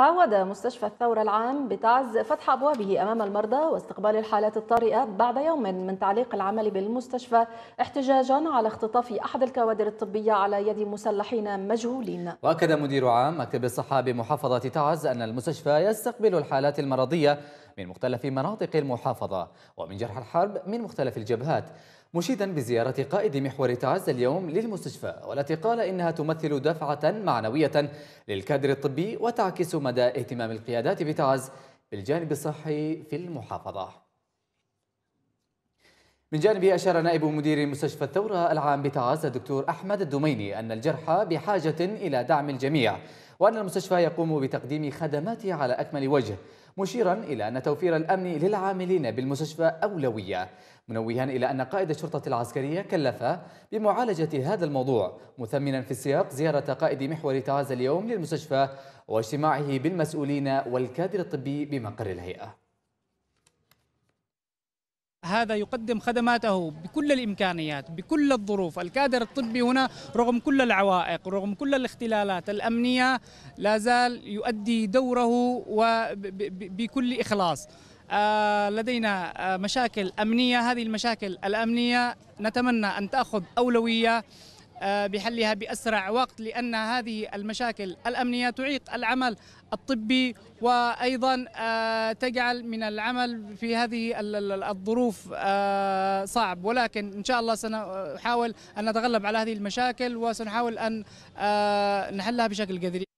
عاود مستشفى الثورة العام بتعز فتح أبوابه أمام المرضى واستقبال الحالات الطارئة بعد يوم من تعليق العمل بالمستشفى احتجاجا على اختطاف أحد الكوادر الطبية على يد مسلحين مجهولين وأكد مدير عام مكتب الصحة بمحافظة تعز أن المستشفى يستقبل الحالات المرضية من مختلف مناطق المحافظة ومن جرح الحرب من مختلف الجبهات مشيدا بزيارة قائد محور تعز اليوم للمستشفى والتي قال إنها تمثل دفعة معنوية للكادر الطبي وتعكس مدى اهتمام القيادات بتعز بالجانب الصحي في المحافظة من جانبه أشار نائب مدير مستشفى الثورة العام بتعز الدكتور أحمد الدميني أن الجرحى بحاجة إلى دعم الجميع وأن المستشفى يقوم بتقديم خدماته على أكمل وجه مشيرا إلى أن توفير الأمن للعاملين بالمستشفى أولوية منوها إلى أن قائد الشرطة العسكرية كلف بمعالجة هذا الموضوع مثمنا في السياق زيارة قائد محور تعز اليوم للمستشفى واجتماعه بالمسؤولين والكادر الطبي بمقر الهيئة هذا يقدم خدماته بكل الامكانيات بكل الظروف الكادر الطبي هنا رغم كل العوائق رغم كل الاختلالات الامنيه لا زال يؤدي دوره وبكل اخلاص آه، لدينا آه، مشاكل امنيه هذه المشاكل الامنيه نتمنى ان تاخذ اولويه آه، بحلها بأسرع وقت لأن هذه المشاكل الأمنية تعيق العمل الطبي وأيضا آه، تجعل من العمل في هذه الظروف آه، صعب ولكن إن شاء الله سنحاول أن نتغلب على هذه المشاكل وسنحاول أن نحلها بشكل جذري